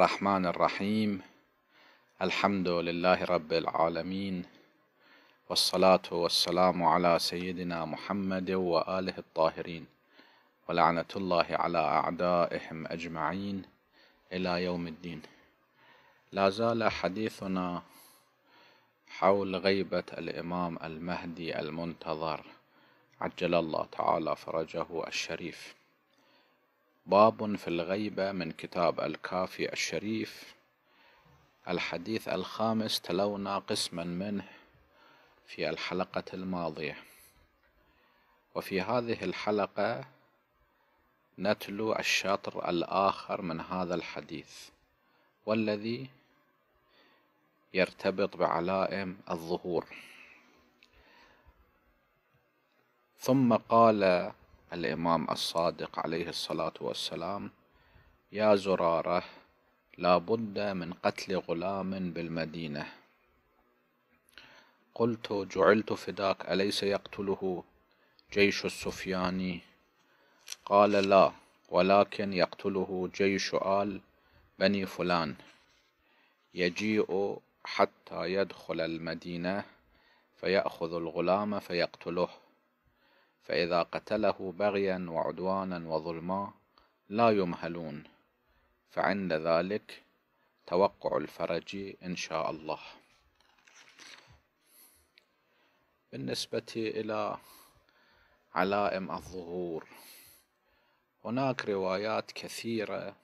الرحمن الرحيم الحمد لله رب العالمين والصلاة والسلام على سيدنا محمد وآله الطاهرين ولعنة الله على أعدائهم أجمعين إلى يوم الدين لا زال حديثنا حول غيبة الإمام المهدي المنتظر عجل الله تعالى فرجه الشريف باب في الغيبة من كتاب الكافي الشريف الحديث الخامس تلونا قسما منه في الحلقة الماضية وفي هذه الحلقة نتلو الشطر الآخر من هذا الحديث والذي يرتبط بعلائم الظهور ثم قال الإمام الصادق عليه الصلاة والسلام يا زرارة لا بد من قتل غلام بالمدينة قلت جعلت فداك أليس يقتله جيش السفياني قال لا ولكن يقتله جيش آل بني فلان يجيء حتى يدخل المدينة فيأخذ الغلام فيقتله فإذا قتله بغيا وعدوانا وظلما لا يمهلون فعند ذلك توقع الفرج إن شاء الله بالنسبة إلى علائم الظهور هناك روايات كثيرة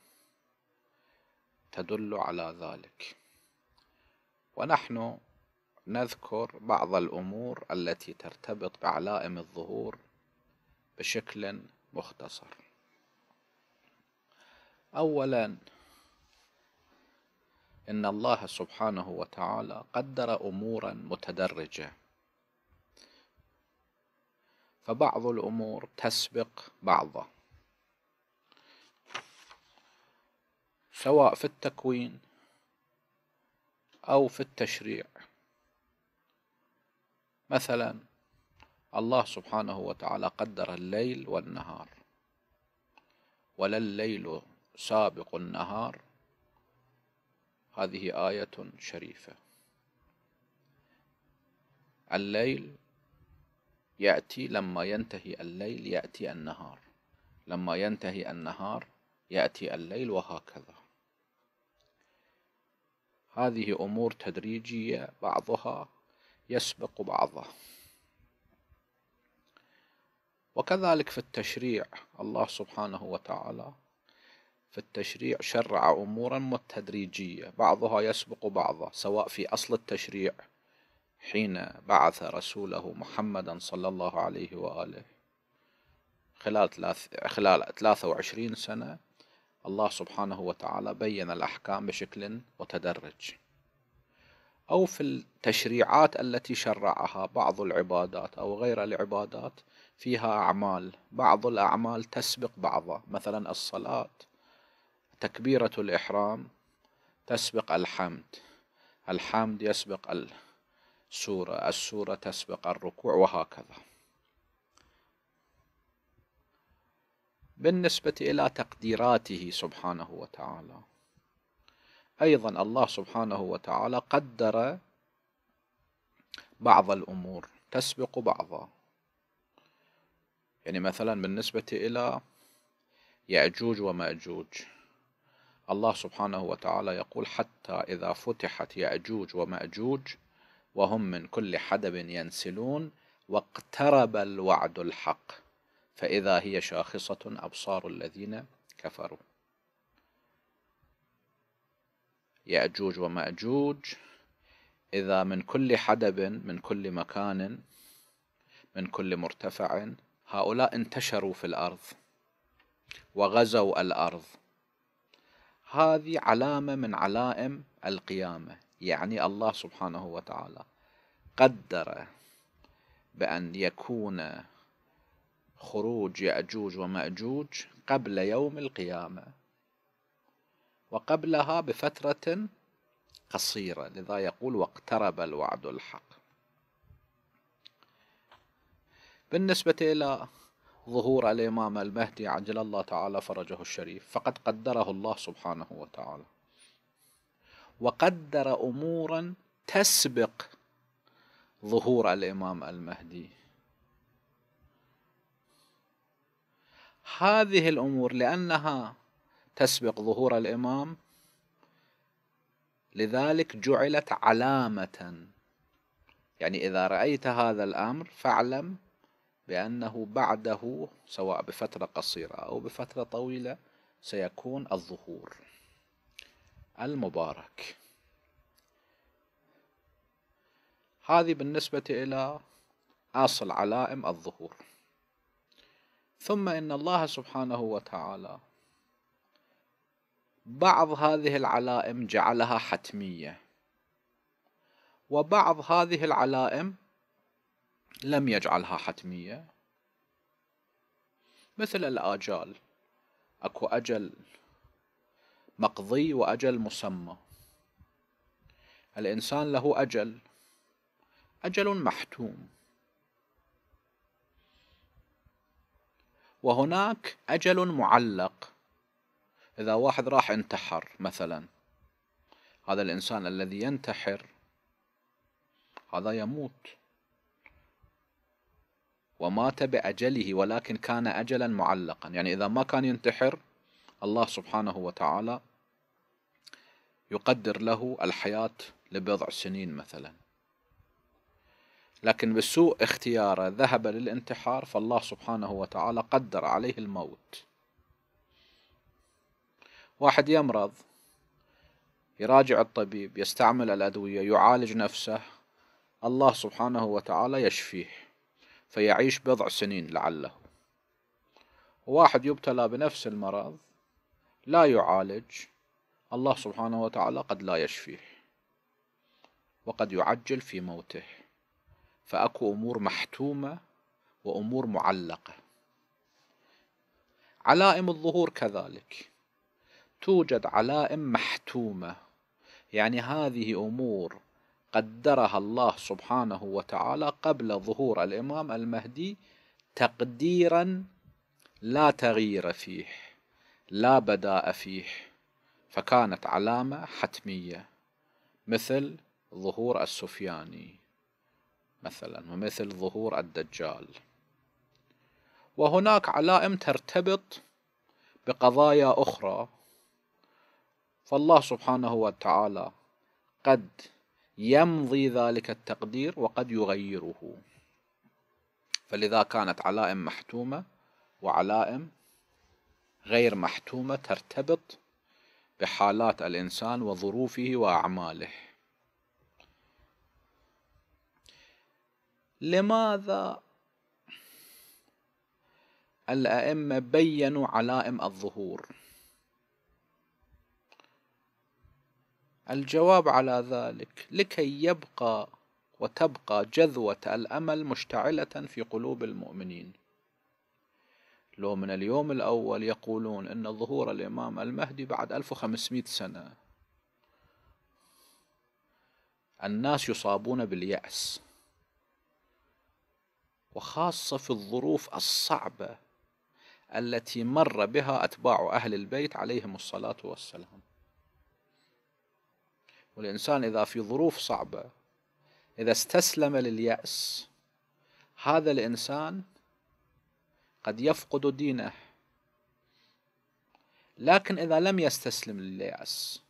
تدل على ذلك ونحن نذكر بعض الأمور التي ترتبط بعلائم الظهور بشكل مختصر أولا إن الله سبحانه وتعالى قدر أمورا متدرجة فبعض الأمور تسبق بعضها سواء في التكوين أو في التشريع مثلا الله سبحانه وتعالى قدر الليل والنهار ولا الليل سابق النهار هذه آية شريفة الليل يأتي لما ينتهي الليل يأتي النهار لما ينتهي النهار يأتي الليل وهكذا هذه أمور تدريجية بعضها يسبق بعضها وكذلك في التشريع الله سبحانه وتعالى في التشريع شرع أمورا متدريجية بعضها يسبق بعضا سواء في أصل التشريع حين بعث رسوله محمدا صلى الله عليه وآله خلال, ثلاث خلال 23 سنة الله سبحانه وتعالى بين الأحكام بشكل متدرج أو في التشريعات التي شرعها بعض العبادات أو غير العبادات فيها أعمال بعض الأعمال تسبق بعضها مثلا الصلاة تكبيرة الإحرام تسبق الحمد الحمد يسبق السورة السورة تسبق الركوع وهكذا بالنسبة إلى تقديراته سبحانه وتعالى أيضا الله سبحانه وتعالى قدر بعض الأمور تسبق بعضها يعني مثلا بالنسبة إلى يأجوج ومأجوج الله سبحانه وتعالى يقول حتى إذا فتحت يأجوج ومأجوج وهم من كل حدب ينسلون واقترب الوعد الحق فإذا هي شاخصة أبصار الذين كفروا يأجوج ومأجوج إذا من كل حدب من كل مكان من كل مرتفع هؤلاء انتشروا في الأرض وغزوا الأرض هذه علامة من علائم القيامة يعني الله سبحانه وتعالى قدر بأن يكون خروج يأجوج ومأجوج قبل يوم القيامة وقبلها بفترة قصيرة لذا يقول واقترب الوعد الحق بالنسبة إلى ظهور الإمام المهدي عجل الله تعالى فرجه الشريف فقد قدره الله سبحانه وتعالى وقدر أمورا تسبق ظهور الإمام المهدي هذه الأمور لأنها تسبق ظهور الإمام لذلك جعلت علامة يعني إذا رأيت هذا الأمر فاعلم بأنه بعده سواء بفترة قصيرة أو بفترة طويلة سيكون الظهور المبارك هذه بالنسبة إلى أصل علائم الظهور ثم إن الله سبحانه وتعالى بعض هذه العلائم جعلها حتمية وبعض هذه العلائم لم يجعلها حتمية مثل الآجال أكو أجل مقضي وأجل مسمى الإنسان له أجل أجل محتوم وهناك أجل معلق إذا واحد راح انتحر مثلا هذا الإنسان الذي ينتحر هذا يموت ومات بأجله ولكن كان أجلا معلقا يعني إذا ما كان ينتحر الله سبحانه وتعالى يقدر له الحياة لبضع سنين مثلا لكن بسوء اختياره ذهب للانتحار فالله سبحانه وتعالى قدر عليه الموت واحد يمرض يراجع الطبيب يستعمل الأدوية يعالج نفسه الله سبحانه وتعالى يشفيه فيعيش بضع سنين لعله واحد يبتلى بنفس المرض لا يعالج الله سبحانه وتعالى قد لا يشفيه وقد يعجل في موته فأكو أمور محتومة وأمور معلقة علائم الظهور كذلك توجد علائم محتومة يعني هذه أمور قدرها الله سبحانه وتعالى قبل ظهور الإمام المهدي تقديرا لا تغيير فيه لا بداء فيه فكانت علامة حتمية مثل ظهور السفياني مثلا ومثل ظهور الدجال وهناك علائم ترتبط بقضايا أخرى فالله سبحانه وتعالى قد يمضي ذلك التقدير وقد يغيره فلذا كانت علائم محتومة وعلائم غير محتومة ترتبط بحالات الإنسان وظروفه وأعماله لماذا الأئمة بينوا علائم الظهور الجواب على ذلك لكي يبقى وتبقى جذوة الأمل مشتعلة في قلوب المؤمنين لو من اليوم الأول يقولون أن ظهور الإمام المهدي بعد 1500 سنة الناس يصابون باليأس وخاصة في الظروف الصعبة التي مر بها أتباع أهل البيت عليهم الصلاة والسلام والإنسان إذا في ظروف صعبة إذا استسلم لليأس هذا الإنسان قد يفقد دينه لكن إذا لم يستسلم لليأس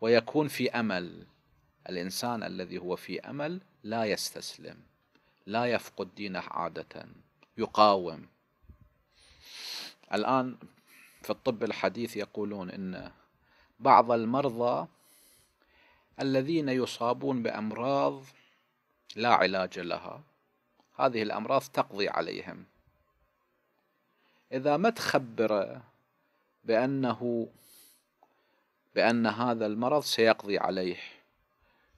ويكون في أمل الإنسان الذي هو في أمل لا يستسلم لا يفقد دينه عادة يقاوم الآن في الطب الحديث يقولون إن بعض المرضى الذين يصابون بأمراض لا علاج لها هذه الأمراض تقضي عليهم إذا ما تخبره بأنه بأن هذا المرض سيقضي عليه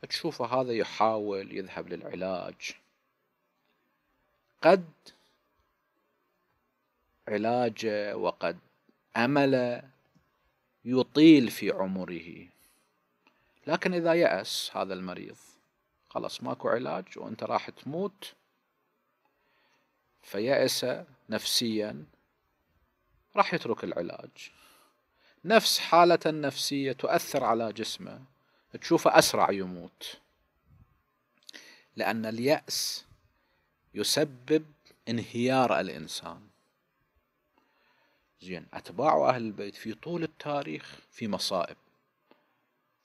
تشوفه هذا يحاول يذهب للعلاج قد علاجه وقد أمله يطيل في عمره لكن إذا يأس هذا المريض خلاص ماكو علاج وأنت راح تموت فيأس نفسيا راح يترك العلاج نفس حالة نفسية تؤثر على جسمه تشوفه أسرع يموت لأن اليأس يسبب انهيار الإنسان زين أتباع أهل البيت في طول التاريخ في مصائب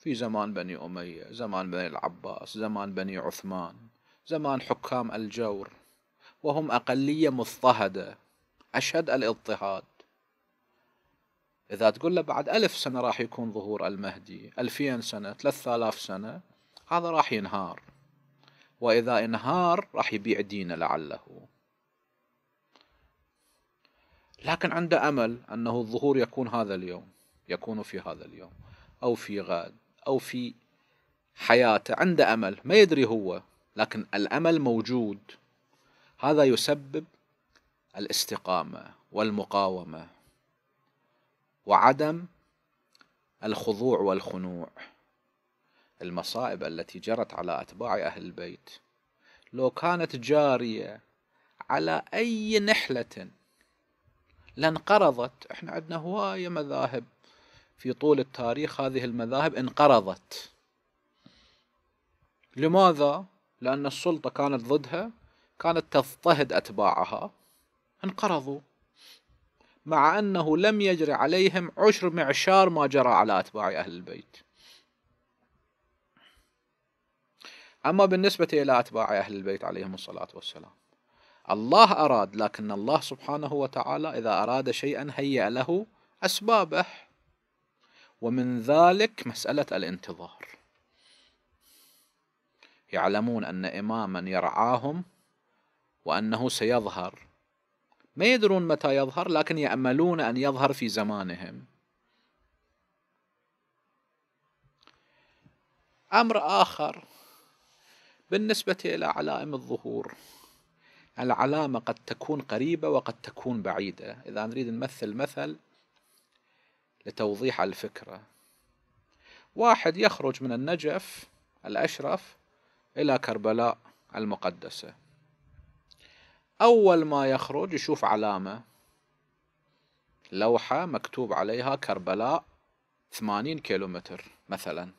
في زمان بني أمية زمان بني العباس زمان بني عثمان زمان حكام الجور وهم أقلية مضطهدة أشهد الاضطهاد إذا تقول له بعد ألف سنة راح يكون ظهور المهدي ألفين سنة ثلاثة آلاف سنة هذا راح ينهار وإذا انهار راح يبيع دينه لعله لكن عنده أمل أنه الظهور يكون هذا اليوم يكون في هذا اليوم أو في غد أو في حياته عنده أمل ما يدري هو لكن الأمل موجود هذا يسبب الاستقامة والمقاومة وعدم الخضوع والخنوع المصائب التي جرت على أتباع أهل البيت لو كانت جارية على أي نحلة لانقرضت احنا عندنا هواية مذاهب في طول التاريخ هذه المذاهب انقرضت لماذا؟ لأن السلطة كانت ضدها كانت تضطهد أتباعها انقرضوا مع أنه لم يجري عليهم عشر معشار ما جرى على أتباع أهل البيت أما بالنسبة إلى أتباع أهل البيت عليهم الصلاة والسلام الله أراد لكن الله سبحانه وتعالى إذا أراد شيئا هيأ له أسبابه ومن ذلك مسألة الانتظار يعلمون أن إماما يرعاهم وأنه سيظهر ما يدرون متى يظهر لكن يأملون أن يظهر في زمانهم أمر آخر بالنسبة إلى علائم الظهور العلامة قد تكون قريبة وقد تكون بعيدة إذا نريد نمثل مثل لتوضيح الفكرة واحد يخرج من النجف الأشرف إلى كربلاء المقدسة أول ما يخرج يشوف علامة لوحة مكتوب عليها كربلاء ثمانين كيلومتر مثلا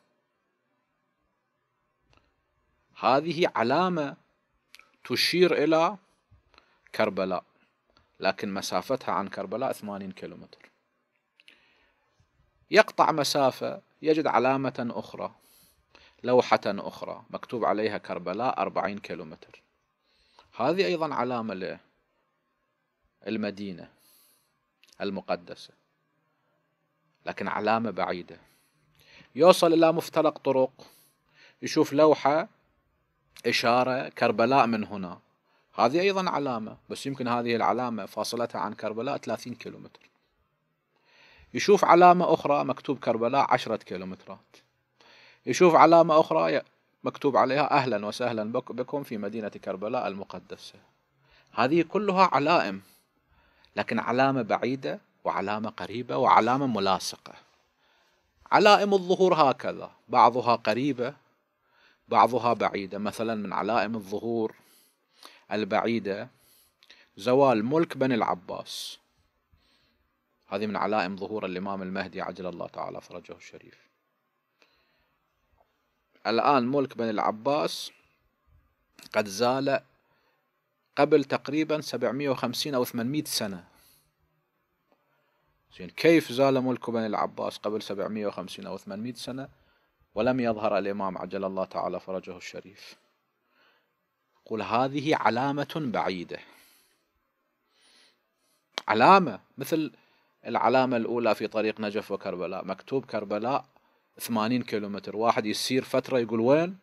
هذه علامة تشير إلى كربلاء لكن مسافتها عن كربلاء ثمانين كيلومتر يقطع مسافة يجد علامة أخرى لوحة أخرى مكتوب عليها كربلاء أربعين كيلومتر هذه أيضا علامة للمدينة المقدسة لكن علامة بعيدة يوصل إلى مفترق طرق يشوف لوحة إشارة كربلاء من هنا هذه أيضا علامة بس يمكن هذه العلامة فاصلتها عن كربلاء 30 كيلومتر يشوف علامة أخرى مكتوب كربلاء عشرة كيلومترات يشوف علامة أخرى مكتوب عليها أهلا وسهلا بكم في مدينة كربلاء المقدسة هذه كلها علائم لكن علامة بعيدة وعلامة قريبة وعلامة ملاصقة علائم الظهور هكذا بعضها قريبة بعضها بعيدة مثلا من علائم الظهور البعيدة زوال ملك بني العباس هذه من علائم ظهور الإمام المهدي عجل الله تعالى فرجه الشريف الآن ملك بني العباس قد زال قبل تقريبا 750 أو 800 سنة زين كيف زال ملك بني العباس قبل 750 أو 800 سنة ولم يظهر الإمام عجل الله تعالى فرجه الشريف قل هذه علامة بعيدة علامة مثل العلامة الأولى في طريق نجف وكربلاء مكتوب كربلاء 80 كيلومتر واحد يسير فترة يقول وين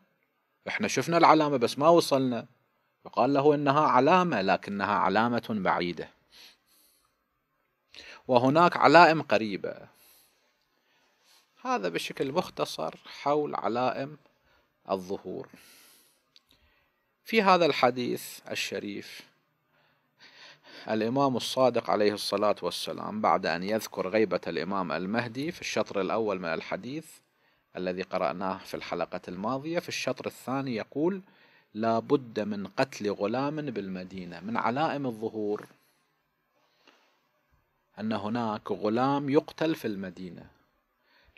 احنا شفنا العلامة بس ما وصلنا فقال له إنها علامة لكنها علامة بعيدة وهناك علائم قريبة هذا بشكل مختصر حول علائم الظهور في هذا الحديث الشريف الإمام الصادق عليه الصلاة والسلام بعد أن يذكر غيبة الإمام المهدي في الشطر الأول من الحديث الذي قرأناه في الحلقة الماضية في الشطر الثاني يقول لا بد من قتل غلام بالمدينة من علائم الظهور أن هناك غلام يقتل في المدينة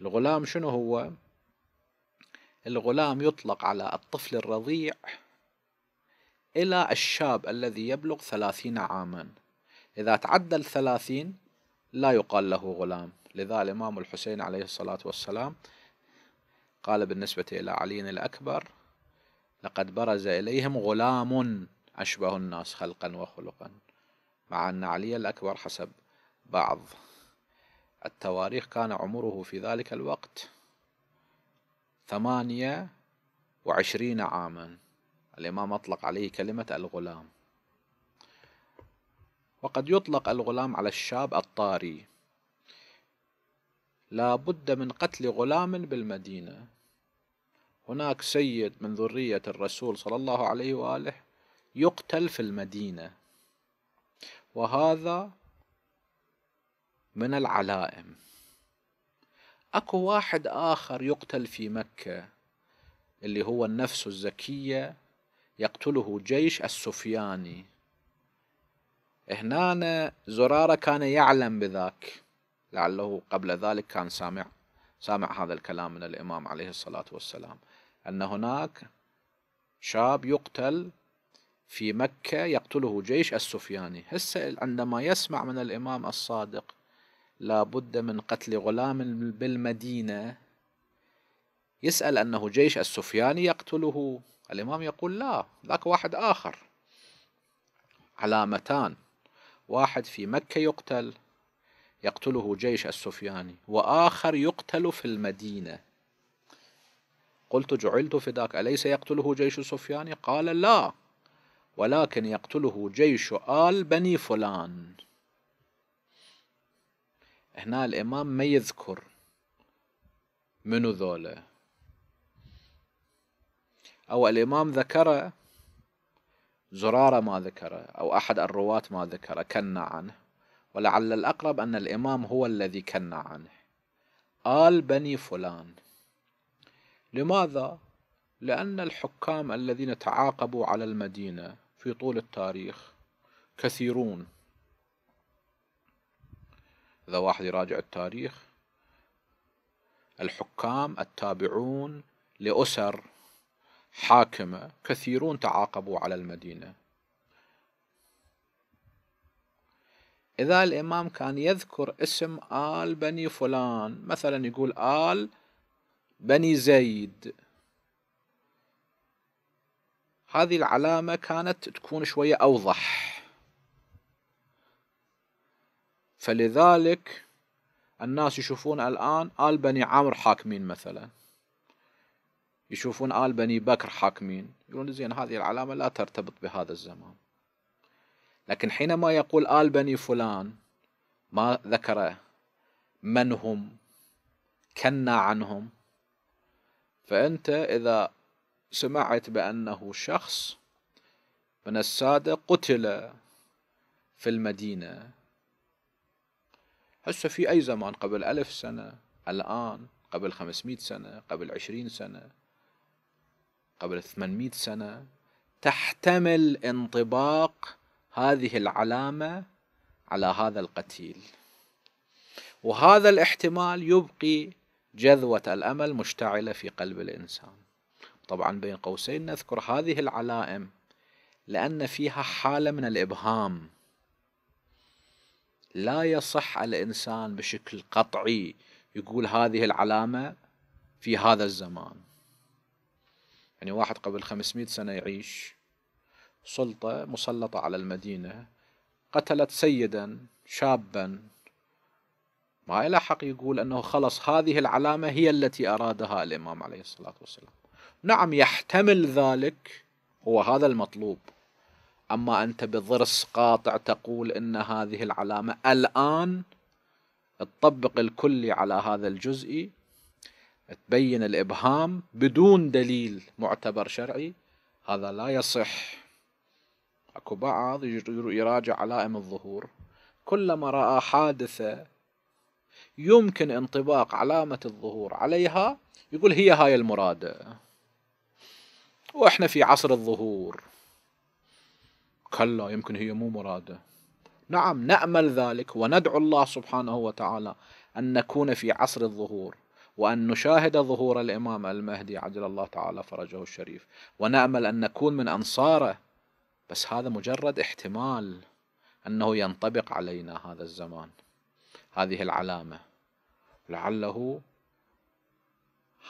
الغلام شنو هو؟ الغلام يطلق على الطفل الرضيع إلى الشاب الذي يبلغ ثلاثين عاما إذا تعدى الثلاثين لا يقال له غلام لذا الإمام الحسين عليه الصلاة والسلام قال بالنسبة إلى علي الأكبر لقد برز إليهم غلام أشبه الناس خلقا وخلقا مع أن علي الأكبر حسب بعض التواريخ كان عمره في ذلك الوقت ثمانية وعشرين عاما الإمام أطلق عليه كلمة الغلام وقد يطلق الغلام على الشاب الطاري لا بد من قتل غلام بالمدينة هناك سيد من ذرية الرسول صلى الله عليه وآله يقتل في المدينة وهذا من العلائم اكو واحد اخر يقتل في مكة اللي هو النفس الزكية يقتله جيش السفياني هنا زرارة كان يعلم بذاك لعله قبل ذلك كان سامع سامع هذا الكلام من الإمام عليه الصلاة والسلام أن هناك شاب يقتل في مكة يقتله جيش السفياني هسه عندما يسمع من الإمام الصادق لابد من قتل غلام بالمدينة يسأل أنه جيش السفياني يقتله الإمام يقول لا ذاك واحد آخر علامتان واحد في مكة يقتل يقتله جيش السفياني وآخر يقتل في المدينة قلت جعلت فداك أليس يقتله جيش السفياني قال لا ولكن يقتله جيش آل بني فلان هنا الإمام ما يذكر منو ذولا أو الإمام ذكره زرارة ما ذكره أو أحد الرواة ما ذكره كنا عنه ولعل الأقرب أن الإمام هو الذي كنا عنه آل بني فلان لماذا؟ لأن الحكام الذين تعاقبوا على المدينة في طول التاريخ كثيرون إذا واحد يراجع التاريخ الحكام التابعون لأسر حاكمة كثيرون تعاقبوا على المدينة إذا الإمام كان يذكر اسم آل بني فلان مثلا يقول آل بني زيد هذه العلامة كانت تكون شوية أوضح فلذلك الناس يشوفون الآن آل بني عمرو حاكمين مثلا يشوفون آل بني بكر حاكمين يقولون زين هذه العلامة لا ترتبط بهذا الزمان لكن حينما يقول آل بني فلان ما ذكر من هم كنا عنهم فأنت إذا سمعت بأنه شخص من السادة قتل في المدينة هسه في أي زمان قبل ألف سنة الآن قبل خمسمائة سنة قبل عشرين سنة قبل 800 سنة تحتمل انطباق هذه العلامة على هذا القتيل وهذا الاحتمال يبقي جذوة الأمل مشتعلة في قلب الإنسان طبعا بين قوسين نذكر هذه العلائم لأن فيها حالة من الإبهام لا يصح الإنسان بشكل قطعي يقول هذه العلامة في هذا الزمان يعني واحد قبل 500 سنة يعيش سلطة مسلطة على المدينة قتلت سيدا شابا ما إلى حق يقول أنه خلص هذه العلامة هي التي أرادها الإمام عليه الصلاة والسلام نعم يحتمل ذلك هو هذا المطلوب أما أنت بضرس قاطع تقول أن هذه العلامة الآن تطبق الكلي على هذا الجزئي تبين الإبهام بدون دليل معتبر شرعي هذا لا يصح أكو بعض يراجع علائم الظهور كلما رأى حادثة يمكن انطباق علامة الظهور عليها يقول هي هاي المرادة وإحنا في عصر الظهور كلا يمكن هي مو مرادة نعم نأمل ذلك وندعو الله سبحانه وتعالى أن نكون في عصر الظهور وأن نشاهد ظهور الإمام المهدي عجل الله تعالى فرجه الشريف ونأمل أن نكون من أنصاره بس هذا مجرد احتمال أنه ينطبق علينا هذا الزمان هذه العلامة لعله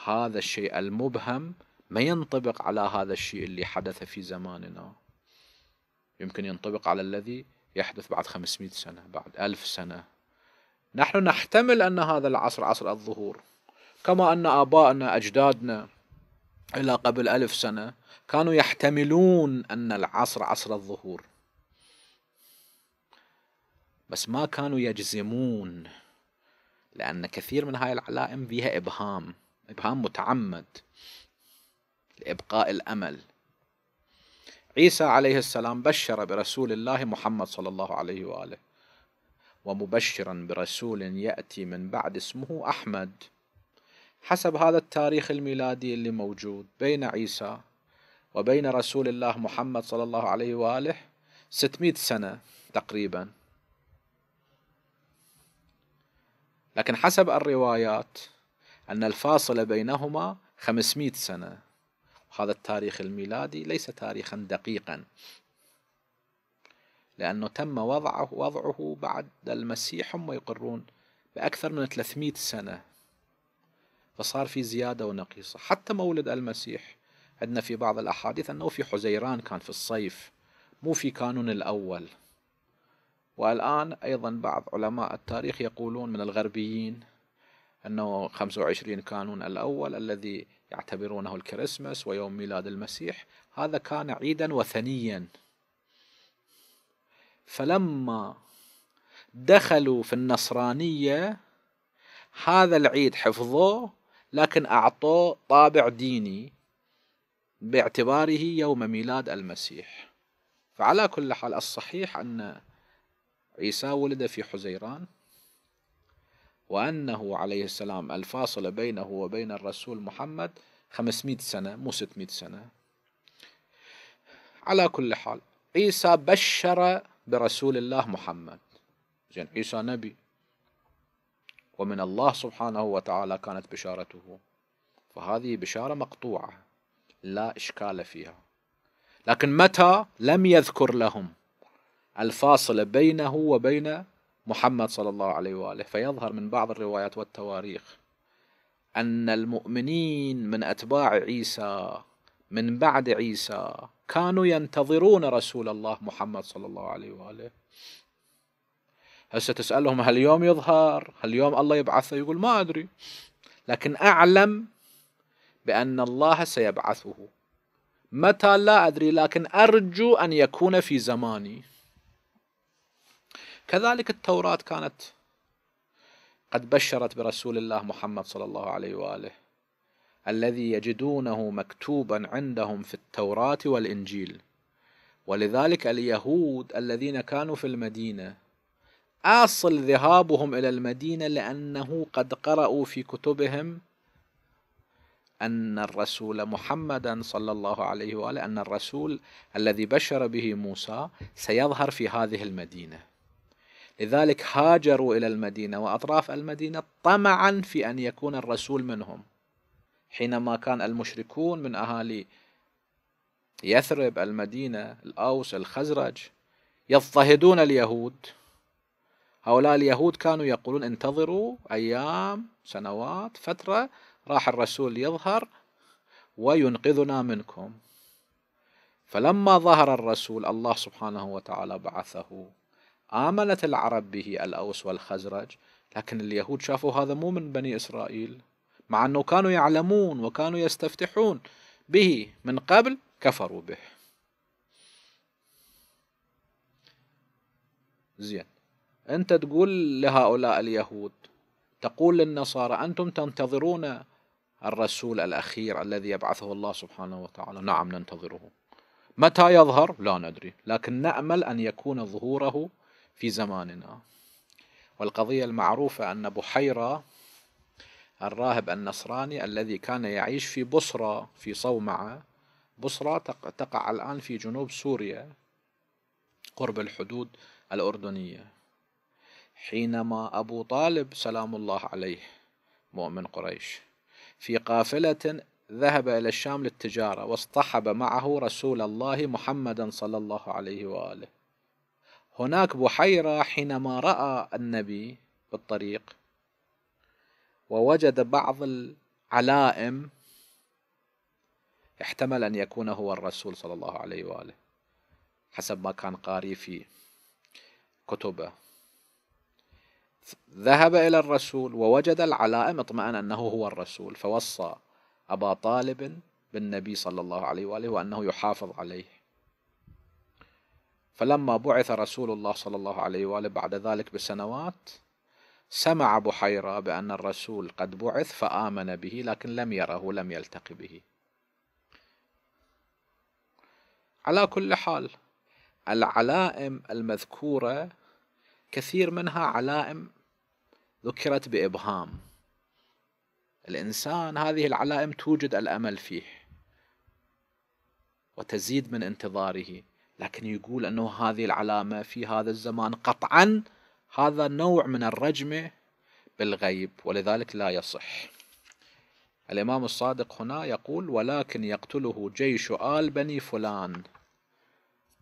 هذا الشيء المبهم ما ينطبق على هذا الشيء اللي حدث في زماننا يمكن ينطبق على الذي يحدث بعد 500 سنة بعد ألف سنة نحن نحتمل أن هذا العصر عصر الظهور كما أن آباءنا أجدادنا إلى قبل ألف سنة كانوا يحتملون أن العصر عصر الظهور بس ما كانوا يجزمون لأن كثير من هاي العلائم فيها إبهام إبهام متعمد لإبقاء الأمل عيسى عليه السلام بشر برسول الله محمد صلى الله عليه وآله ومبشرا برسول يأتي من بعد اسمه أحمد حسب هذا التاريخ الميلادي اللي موجود بين عيسى وبين رسول الله محمد صلى الله عليه وآله 600 سنة تقريبا لكن حسب الروايات أن الفاصلة بينهما 500 سنة هذا التاريخ الميلادي ليس تاريخا دقيقا لأنه تم وضعه وضعه بعد المسيح هم يقرون بأكثر من 300 سنة فصار في زيادة ونقيصة حتى مولد المسيح عندنا في بعض الأحاديث أنه في حزيران كان في الصيف مو في كانون الأول والآن أيضا بعض علماء التاريخ يقولون من الغربيين أنه 25 كانون الأول الذي يعتبرونه الكريسماس ويوم ميلاد المسيح هذا كان عيدا وثنيا فلما دخلوا في النصرانية هذا العيد حفظوه لكن أعطوه طابع ديني باعتباره يوم ميلاد المسيح فعلى كل حال الصحيح أن عيسى ولد في حزيران وأنه عليه السلام الفاصل بينه وبين الرسول محمد 500 سنة مو 600 سنة على كل حال عيسى بشر برسول الله محمد زين عيسى نبي ومن الله سبحانه وتعالى كانت بشارته فهذه بشارة مقطوعة لا إشكال فيها لكن متى لم يذكر لهم الفاصل بينه وبين محمد صلى الله عليه وآله فيظهر من بعض الروايات والتواريخ أن المؤمنين من أتباع عيسى من بعد عيسى كانوا ينتظرون رسول الله محمد صلى الله عليه وآله هسه تسألهم هل يوم يظهر هل يوم الله يبعثه يقول ما أدري لكن أعلم بأن الله سيبعثه متى لا أدري لكن أرجو أن يكون في زماني كذلك التوراة كانت قد بشرت برسول الله محمد صلى الله عليه وآله الذي يجدونه مكتوبا عندهم في التوراة والإنجيل ولذلك اليهود الذين كانوا في المدينة آصل ذهابهم إلى المدينة لأنه قد قرأوا في كتبهم أن الرسول محمدا صلى الله عليه وآله أن الرسول الذي بشر به موسى سيظهر في هذه المدينة لذلك هاجروا إلى المدينة وأطراف المدينة طمعا في أن يكون الرسول منهم حينما كان المشركون من أهالي يثرب المدينة الأوس الخزرج يضطهدون اليهود هؤلاء اليهود كانوا يقولون انتظروا أيام سنوات فترة راح الرسول يظهر وينقذنا منكم فلما ظهر الرسول الله سبحانه وتعالى بعثه آمنت العرب به الأوس والخزرج لكن اليهود شافوا هذا مو من بني إسرائيل مع أنه كانوا يعلمون وكانوا يستفتحون به من قبل كفروا به زين أنت تقول لهؤلاء اليهود تقول للنصارى أنتم تنتظرون الرسول الأخير الذي يبعثه الله سبحانه وتعالى نعم ننتظره متى يظهر لا ندري لكن نأمل أن يكون ظهوره في زماننا والقضية المعروفة أن بحيرة الراهب النصراني الذي كان يعيش في بصرة في صومعة بصرة تقع الآن في جنوب سوريا قرب الحدود الأردنية حينما أبو طالب سلام الله عليه مؤمن قريش في قافلة ذهب إلى الشام للتجارة واصطحب معه رسول الله محمدا صلى الله عليه وآله هناك بحيرة حينما رأى النبي بالطريق ووجد بعض العلائم احتمل أن يكون هو الرسول صلى الله عليه وآله حسب ما كان قاري في كتبه ذهب إلى الرسول ووجد العلائم اطمأن أنه هو الرسول فوصى أبا طالب بالنبي صلى الله عليه وآله وأنه يحافظ عليه فلما بعث رسول الله صلى الله عليه وآله بعد ذلك بسنوات سمع بحيرة بأن الرسول قد بعث فآمن به لكن لم يره لم يلتقي به على كل حال العلائم المذكورة كثير منها علائم ذكرت بإبهام الإنسان هذه العلائم توجد الأمل فيه وتزيد من انتظاره لكن يقول أنه هذه العلامة في هذا الزمان قطعا هذا نوع من الرجمة بالغيب ولذلك لا يصح الإمام الصادق هنا يقول ولكن يقتله جيش آل بني فلان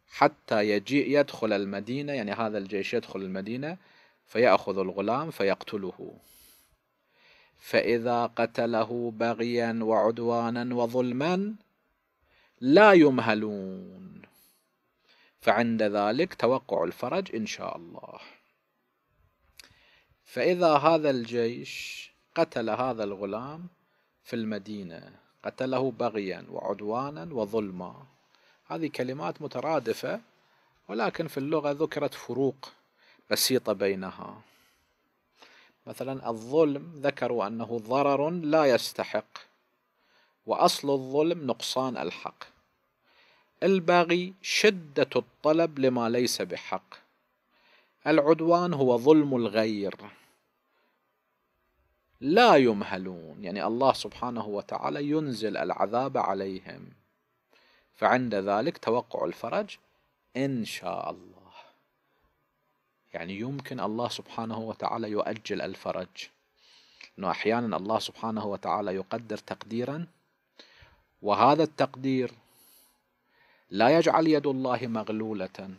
حتى يجيء يدخل المدينة يعني هذا الجيش يدخل المدينة فيأخذ الغلام فيقتله فإذا قتله بغيا وعدوانا وظلما لا يمهلون فعند ذلك توقع الفرج إن شاء الله فإذا هذا الجيش قتل هذا الغلام في المدينة قتله بغيا وعدوانا وظلما هذه كلمات مترادفة ولكن في اللغة ذكرت فروق بسيطة بينها مثلا الظلم ذكروا أنه ضرر لا يستحق وأصل الظلم نقصان الحق الباغي شدة الطلب لما ليس بحق العدوان هو ظلم الغير لا يمهلون يعني الله سبحانه وتعالى ينزل العذاب عليهم فعند ذلك توقع الفرج إن شاء الله يعني يمكن الله سبحانه وتعالى يؤجل الفرج أنه أحيانا الله سبحانه وتعالى يقدر تقديرا وهذا التقدير لا يجعل يد الله مغلولة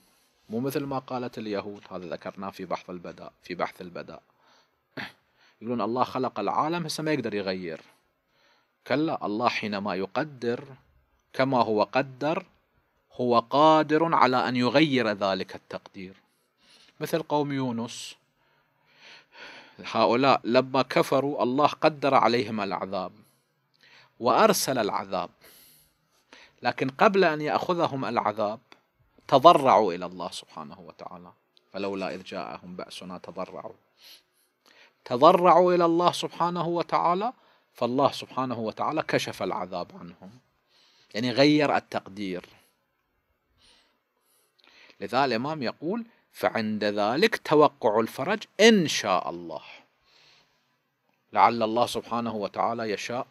مو مثل ما قالت اليهود هذا ذكرناه في بحث البداء في بحث البداء يقولون الله خلق العالم هسه ما يقدر يغير كلا الله حينما يقدر كما هو قدر هو قادر على أن يغير ذلك التقدير مثل قوم يونس هؤلاء لما كفروا الله قدر عليهم العذاب وأرسل العذاب لكن قبل أن يأخذهم العذاب تضرعوا إلى الله سبحانه وتعالى فلولا إذ جاءهم بأسنا تضرعوا تضرعوا إلى الله سبحانه وتعالى فالله سبحانه وتعالى كشف العذاب عنهم يعني غير التقدير لذا الإمام يقول فعند ذلك توقع الفرج إن شاء الله لعل الله سبحانه وتعالى يشاء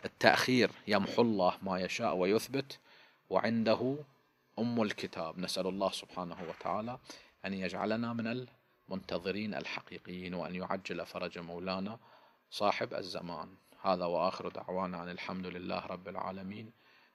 بالتأخير يمحو الله ما يشاء ويثبت وعنده أم الكتاب نسأل الله سبحانه وتعالى أن يجعلنا من المنتظرين الحقيقيين وأن يعجل فرج مولانا صاحب الزمان هذا وآخر دعوانا أن الحمد لله رب العالمين